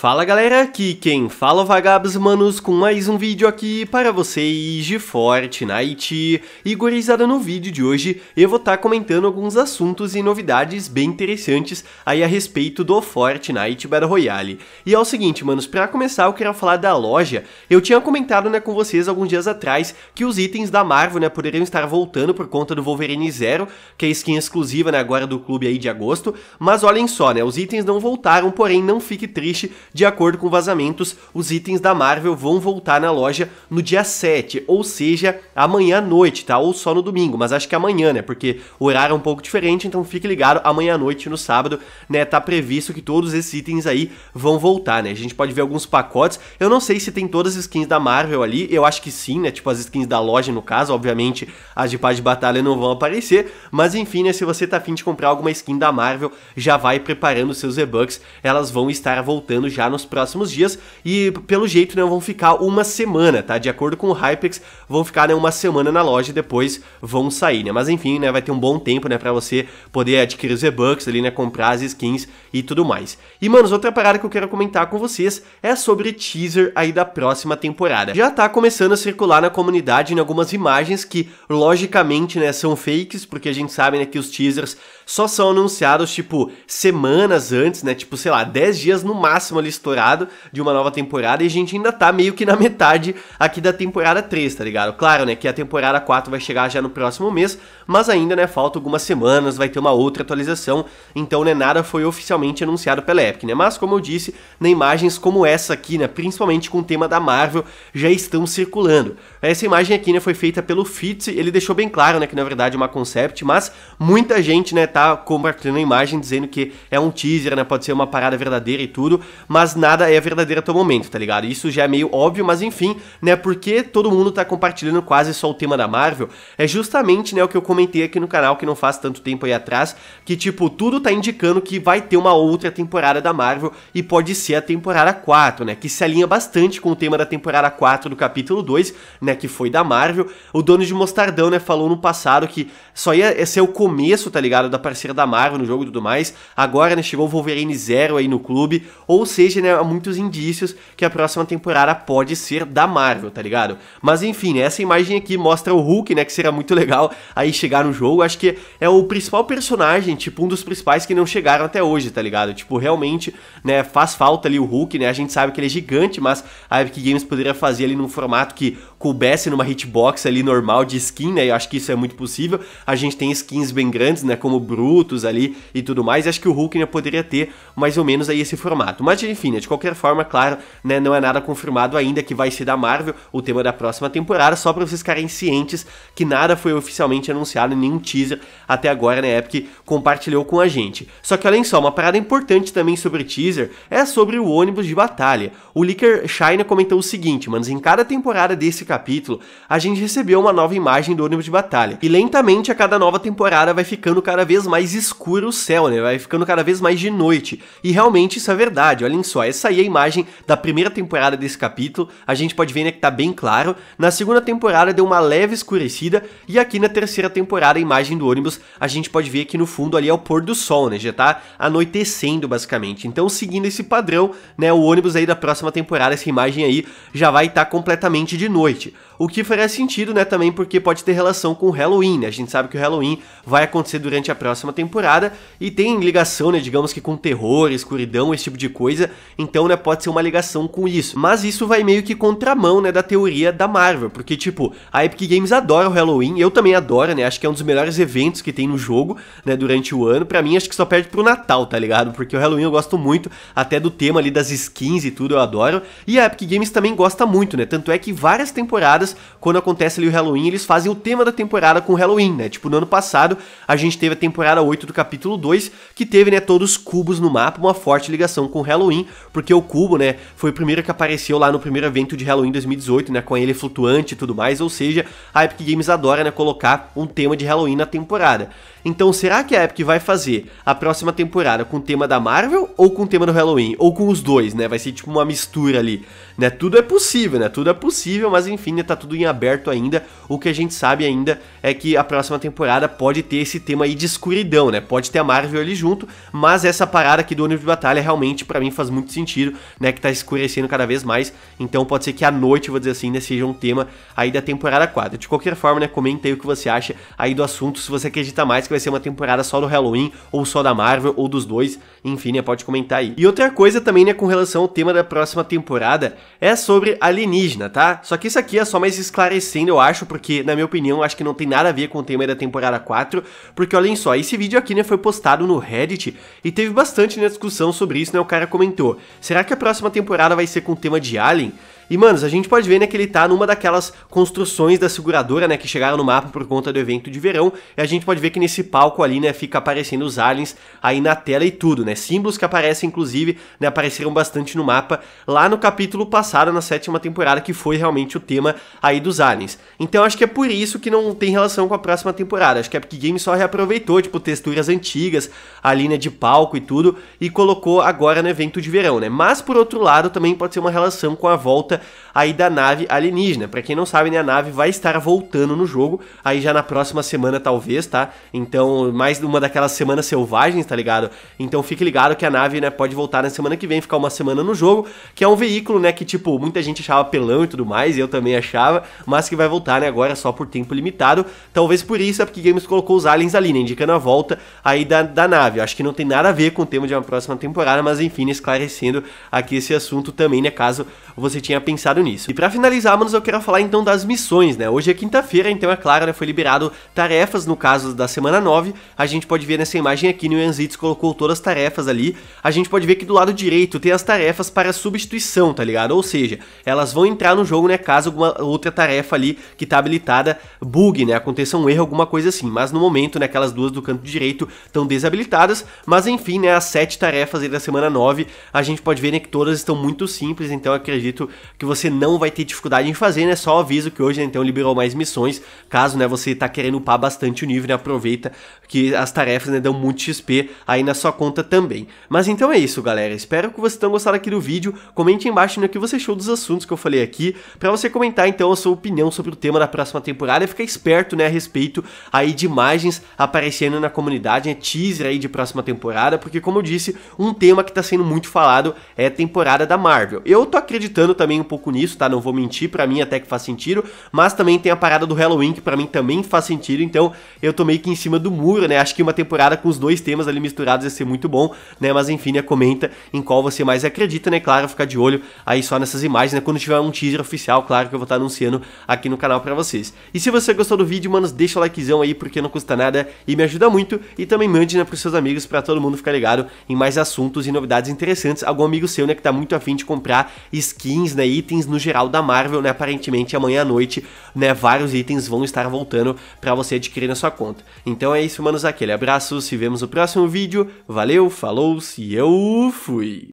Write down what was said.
Fala galera, aqui quem fala é vagabos manos com mais um vídeo aqui para vocês de Fortnite E gurizada no vídeo de hoje eu vou estar tá comentando alguns assuntos e novidades bem interessantes aí a respeito do Fortnite Battle Royale E é o seguinte manos, para começar eu quero falar da loja Eu tinha comentado né com vocês alguns dias atrás que os itens da Marvel né poderiam estar voltando por conta do Wolverine Zero Que é skin exclusiva né agora do clube aí de agosto Mas olhem só né, os itens não voltaram, porém não fique triste de acordo com vazamentos, os itens da Marvel vão voltar na loja no dia 7, ou seja, amanhã à noite, tá? Ou só no domingo, mas acho que amanhã, né? Porque o horário é um pouco diferente, então fique ligado, amanhã à noite, no sábado, né? Tá previsto que todos esses itens aí vão voltar, né? A gente pode ver alguns pacotes. Eu não sei se tem todas as skins da Marvel ali, eu acho que sim, né? Tipo as skins da loja, no caso, obviamente as de paz de batalha não vão aparecer, mas enfim, né? Se você tá afim de comprar alguma skin da Marvel, já vai preparando seus e-bucks, elas vão estar voltando já já nos próximos dias e pelo jeito né, vão ficar uma semana, tá? De acordo com o Hypex, vão ficar né, uma semana na loja e depois vão sair, né? Mas enfim, né, vai ter um bom tempo, né, para você poder adquirir os e-bucks ali, né, comprar as skins e tudo mais. E manos, outra parada que eu quero comentar com vocês é sobre teaser aí da próxima temporada. Já tá começando a circular na comunidade em né, algumas imagens que logicamente, né, são fakes, porque a gente sabe né, que os teasers só são anunciados, tipo, semanas antes, né? Tipo, sei lá, 10 dias no máximo ali estourado de uma nova temporada e a gente ainda tá meio que na metade aqui da temporada 3, tá ligado? Claro, né, que a temporada 4 vai chegar já no próximo mês, mas ainda, né, falta algumas semanas, vai ter uma outra atualização, então, né, nada foi oficialmente anunciado pela Epic, né? Mas, como eu disse, na né, imagens como essa aqui, né, principalmente com o tema da Marvel, já estão circulando. Essa imagem aqui, né, foi feita pelo Fitz, ele deixou bem claro, né, que na verdade é uma concept, mas muita gente, né, tá tá compartilhando a imagem dizendo que é um teaser, né? Pode ser uma parada verdadeira e tudo, mas nada é verdadeiro até o momento, tá ligado? Isso já é meio óbvio, mas enfim, né? Porque todo mundo tá compartilhando quase só o tema da Marvel, é justamente, né, o que eu comentei aqui no canal que não faz tanto tempo aí atrás, que tipo, tudo tá indicando que vai ter uma outra temporada da Marvel e pode ser a temporada 4, né? Que se alinha bastante com o tema da temporada 4 do capítulo 2, né, que foi da Marvel. O dono de Mostardão, né, falou no passado que só ia ser o começo, tá ligado, da parceira da Marvel no jogo e tudo mais. Agora, né, chegou o Wolverine Zero aí no clube, ou seja, né, há muitos indícios que a próxima temporada pode ser da Marvel, tá ligado? Mas enfim, né, essa imagem aqui mostra o Hulk, né, que será muito legal aí chegar no jogo. Acho que é o principal personagem, tipo, um dos principais que não chegaram até hoje, tá ligado? Tipo, realmente, né, faz falta ali o Hulk, né? A gente sabe que ele é gigante, mas a Epic Games poderia fazer ali num formato que coubesse numa hitbox ali normal de skin, né? Eu acho que isso é muito possível. A gente tem skins bem grandes, né? Como Brutus ali e tudo mais. acho que o Hulk né, poderia ter mais ou menos aí esse formato. Mas enfim, né, de qualquer forma, claro, né, não é nada confirmado ainda que vai ser da Marvel o tema da próxima temporada. Só para vocês ficarem cientes que nada foi oficialmente anunciado, nenhum teaser até agora, né? Epic compartilhou com a gente. Só que além só, uma parada importante também sobre teaser é sobre o ônibus de batalha. O Licker China comentou o seguinte, mano. em cada temporada desse capítulo, a gente recebeu uma nova imagem do ônibus de batalha. E lentamente, a cada nova temporada, vai ficando cada vez mais escuro o céu, né? Vai ficando cada vez mais de noite. E realmente isso é verdade. Olhem só, essa aí é a imagem da primeira temporada desse capítulo. A gente pode ver né, que tá bem claro. Na segunda temporada deu uma leve escurecida. E aqui na terceira temporada, a imagem do ônibus, a gente pode ver que no fundo ali é o pôr do sol, né? Já tá anoitecendo basicamente. Então, seguindo esse padrão, né? O ônibus aí da próxima temporada, essa imagem aí, já vai estar tá completamente de noite noite o que faria sentido, né, também porque pode ter relação com o Halloween, né? A gente sabe que o Halloween vai acontecer durante a próxima temporada e tem ligação, né, digamos que com terror, escuridão, esse tipo de coisa, então, né, pode ser uma ligação com isso. Mas isso vai meio que contramão, né, da teoria da Marvel, porque, tipo, a Epic Games adora o Halloween, eu também adoro, né, acho que é um dos melhores eventos que tem no jogo, né, durante o ano, pra mim acho que só perde pro Natal, tá ligado? Porque o Halloween eu gosto muito, até do tema ali das skins e tudo, eu adoro, e a Epic Games também gosta muito, né, tanto é que várias temporadas temporadas, quando acontece ali o Halloween, eles fazem o tema da temporada com o Halloween, né? Tipo, no ano passado, a gente teve a temporada 8 do capítulo 2, que teve, né, todos os cubos no mapa, uma forte ligação com o Halloween, porque o cubo, né, foi o primeiro que apareceu lá no primeiro evento de Halloween 2018, né, com ele flutuante e tudo mais, ou seja, a Epic Games adora, né, colocar um tema de Halloween na temporada. Então, será que a Epic vai fazer a próxima temporada com o tema da Marvel ou com o tema do Halloween? Ou com os dois, né? Vai ser tipo uma mistura ali né? Tudo é possível, né? Tudo é possível, mas enfim, né, tá tudo em aberto ainda. O que a gente sabe ainda é que a próxima temporada pode ter esse tema aí de escuridão, né? Pode ter a Marvel ali junto, mas essa parada aqui do ônibus de batalha realmente para mim faz muito sentido, né? Que tá escurecendo cada vez mais. Então pode ser que a noite, vou dizer assim, né, seja um tema aí da temporada 4. De qualquer forma, né, comenta aí o que você acha aí do assunto, se você acredita mais que vai ser uma temporada só do Halloween ou só da Marvel ou dos dois, enfim, né, pode comentar aí. E outra coisa também, né, com relação ao tema da próxima temporada, é sobre alienígena, tá? Só que isso aqui é só mais esclarecendo, eu acho, porque, na minha opinião, acho que não tem nada a ver com o tema da temporada 4, porque olhem só, esse vídeo aqui, né, foi postado no Reddit e teve bastante né, discussão sobre isso, né, o cara comentou, será que a próxima temporada vai ser com o tema de Alien? E, manos, a gente pode ver, né, que ele tá numa daquelas construções da seguradora, né, que chegaram no mapa por conta do evento de verão. E a gente pode ver que nesse palco ali, né, fica aparecendo os aliens aí na tela e tudo, né? Símbolos que aparecem, inclusive, né, apareceram bastante no mapa lá no capítulo passado, na sétima temporada, que foi realmente o tema aí dos aliens. Então acho que é por isso que não tem relação com a próxima temporada. Acho que a Epic Games só reaproveitou, tipo, texturas antigas, a linha né, de palco e tudo, e colocou agora no evento de verão, né? Mas por outro lado, também pode ser uma relação com a volta aí da nave alienígena. Para quem não sabe, né, a nave vai estar voltando no jogo, aí já na próxima semana talvez, tá? Então, mais uma daquelas semanas selvagens, tá ligado? Então fique ligado que a nave, né, pode voltar na semana que vem, ficar uma semana no jogo, que é um veículo, né, que tipo, muita gente achava pelão e tudo mais, eu também achava, mas que vai voltar, né, agora só por tempo limitado. Talvez por isso é porque Games colocou os aliens ali, né, indicando a volta aí da, da nave. Acho que não tem nada a ver com o tema de uma próxima temporada, mas enfim, esclarecendo aqui esse assunto também, né, caso você tenha pensado pensado nisso. E para finalizar, manos, eu quero falar então das missões, né? Hoje é quinta-feira, então é claro, né, foi liberado tarefas, no caso da semana 9, a gente pode ver nessa imagem aqui, no Yanzits colocou todas as tarefas ali, a gente pode ver que do lado direito tem as tarefas para substituição, tá ligado? Ou seja, elas vão entrar no jogo, né, caso alguma outra tarefa ali que tá habilitada bug, né, aconteça um erro, alguma coisa assim, mas no momento, né, aquelas duas do canto direito estão desabilitadas, mas enfim, né, as sete tarefas aí da semana 9, a gente pode ver né, que todas estão muito simples, então acredito que você não vai ter dificuldade em fazer, né? Só aviso que hoje, né, então, liberou mais missões, caso, né, você tá querendo upar bastante o nível, né? Aproveita que as tarefas, né, dão muito XP aí na sua conta também. Mas então é isso, galera. Espero que vocês tenham gostado aqui do vídeo. Comente embaixo, né, o que você achou dos assuntos que eu falei aqui, para você comentar, então, a sua opinião sobre o tema da próxima temporada e ficar esperto, né, a respeito aí de imagens aparecendo na comunidade, né, teaser aí de próxima temporada, porque, como eu disse, um tema que tá sendo muito falado é a temporada da Marvel. Eu tô acreditando também um pouco nisso, tá? Não vou mentir, para mim até que faz sentido, mas também tem a parada do Halloween que para mim também faz sentido, então eu tô meio que em cima do muro, né? Acho que uma temporada com os dois temas ali misturados ia ser muito bom, né? Mas enfim, né, comenta em qual você mais acredita, né? Claro, ficar de olho aí só nessas imagens, né? Quando tiver um teaser oficial, claro que eu vou estar tá anunciando aqui no canal para vocês. E se você gostou do vídeo, manos, deixa o likezão aí porque não custa nada e me ajuda muito e também mande, né, pros seus amigos para todo mundo ficar ligado em mais assuntos e novidades interessantes. Algum amigo seu, né, que tá muito afim de comprar skins, né, e itens no geral da Marvel, né? Aparentemente amanhã à noite, né, vários itens vão estar voltando para você adquirir na sua conta. Então é isso, manos, aquele abraço, se vemos no próximo vídeo. Valeu, falou, se eu fui.